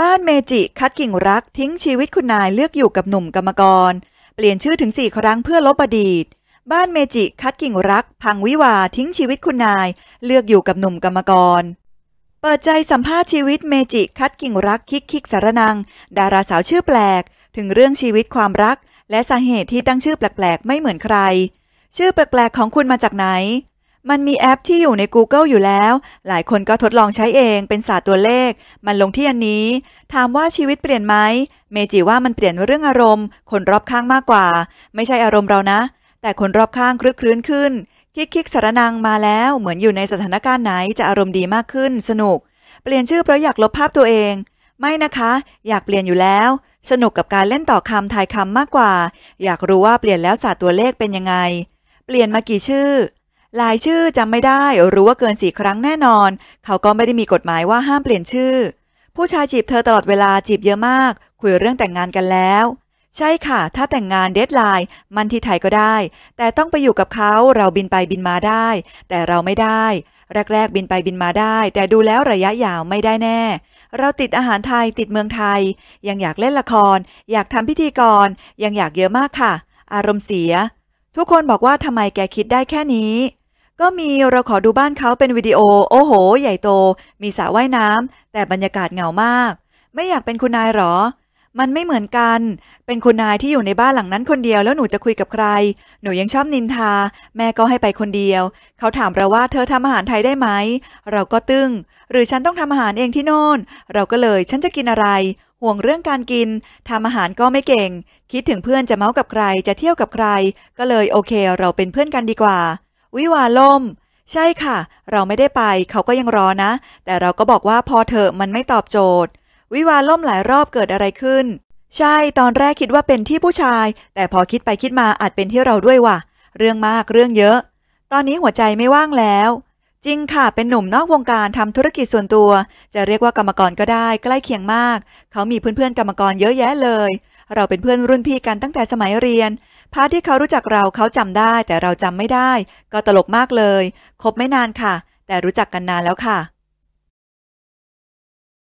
บ้านเมจิคัดกิ่งรักทิ้งชีวิตคุณนายเลือกอยู่กับหนุ่มกรรมกร เปลี่ยนชื่อถึงสี่ครั้งเพื่อลบอดีตบ้านเมจิคัดกิ่งรัก พังวิวาทิ้งชีวิตคุณนายเลือกอยู่กับหนุ่มกรรมกรเปิดใจสัมภาษณ์ชีวิตเมจิคัดกิ่งรักคิกคิกสารนัง ดาราสาวชื่อแปลกถึงเรื่องชีวิตความรัก และสาเหตุที่ตั้งชื่อแปลกๆไม่เหมือนใคร ชื่อแปลกๆของคุณมาจากไหนมันมีแอปที่อยู่ใน Google อยู่แล้ว หลายคนก็ทดลองใช้เอง เป็นศาสตร์ตัวเลข มันลงที่อันนี้ ถามว่าชีวิตเปลี่ยนไหม เมจิว่ามันเปลี่ยนเรื่องอารมณ์ คนรอบข้างมากกว่า ไม่ใช่อารมณ์เรานะ แต่คนรอบข้างคลึกคลื้นขึ้นคิกคิกสารนังมาแล้ว เหมือนอยู่ในสถานการณ์ไหนจะอารมณ์ดีมากขึ้น สนุก เปลี่ยนชื่อเพราะอยากลบภาพตัวเอง ไม่นะคะ อยากเปลี่ยนอยู่แล้ว สนุกกับการเล่นต่อคำทายคำมากกว่า อยากรู้ว่าเปลี่ยนแล้วศาสตร์ตัวเลขเป็นยังไง เปลี่ยนมากี่ชื่อลายชื่อจำไม่ได้หรือว่าเกินสี่ครั้งแน่นอน เขาก็ไม่ได้มีกฎหมายว่าห้ามเปลี่ยนชื่อ ผู้ชายจีบเธอตลอดเวลาจีบเยอะมาก คุยเรื่องแต่งงานกันแล้ว ใช่ค่ะ ถ้าแต่งงานเดทไลน์ มันที่ไทยก็ได้ แต่ต้องไปอยู่กับเขาเราบินไปบินมาได้ แต่เราไม่ได้ แรกๆบินไปบินมาได้ แต่ดูแล้วระยะยาวไม่ได้แน่เราติดอาหารไทยติดเมืองไทยยังอยากเล่นละคร อยากทำพิธีกร ยังอยากเยอะมากค่ะ อารมณ์เสีย ทุกคนบอกว่าทำไมแกคิดได้แค่นี้ก็มีเราขอดูบ้านเขาเป็นวิดีโอ โอ้โห ใหญ่โต มีสระว่ายน้ำ แต่บรรยากาศเหงามาก ไม่อยากเป็นคุณนายหรอ มันไม่เหมือนกัน เป็นคุณนายที่อยู่ในบ้านหลังนั้นคนเดียวแล้วหนูจะคุยกับใคร หนูยังชอบนินทา แม่ก็ให้ไปคนเดียว เขาถามเราว่าเธอทำอาหารไทยได้ไหม เราก็ตึง้ง หรือฉันต้องทำอาหารเองที่โน่น เราก็เลยฉันจะกินอะไร ห่วงเรื่องการกินทำอาหารก็ไม่เก่ง คิดถึงเพื่อนจะเมาส์กับใคร จะเที่ยวกับใคร ก็เลยโอเคเราเป็นเพื่อนกันดีกว่าวิวาล่ม ใช่ค่ะ เราไม่ได้ไป เขาก็ยังรอนะ แต่เราก็บอกว่าพอเถอะมันไม่ตอบโจทย์ วิวาล่มหลายรอบเกิดอะไรขึ้น ใช่ตอนแรกคิดว่าเป็นที่ผู้ชาย แต่พอคิดไปคิดมาอาจเป็นที่เราด้วยว่ะ เรื่องมากเรื่องเยอะ ตอนนี้หัวใจไม่ว่างแล้ว จริงค่ะเป็นหนุ่มนอกวงการทำธุรกิจส่วนตัว จะเรียกว่ากรรมกรก็ได้ ใกล้เคียงมาก เขามีเพื่อนๆกรรมกรเยอะแยะเลย เราเป็นเพื่อนรุ่นพี่กันตั้งแต่สมัยเรียนพรที่เขารู้จักเราเขาจำได้ แต่เราจำไม่ได้ ก็ตลกมากเลย คบไม่นานค่ะ แต่รู้จักกันนานแล้วค่ะ